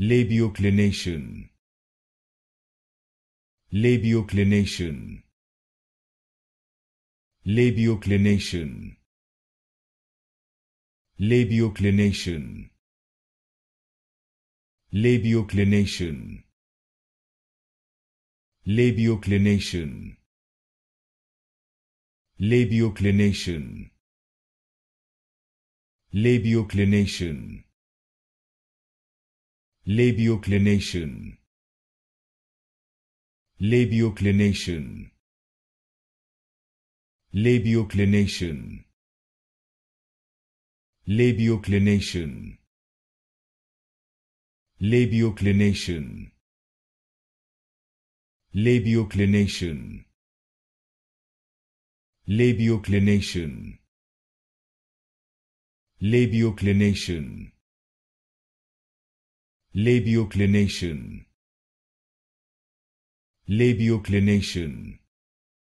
Labioclination. Labioclination. Labioclination. Labioclination. Labioclination. Labioclination. Labioclination. Labioclination. Labioclination. Labioclination. Labioclination. Labioclination. Labioclination. Labioclination. Labioclination. Labioclination. Labioclination. Labioclination.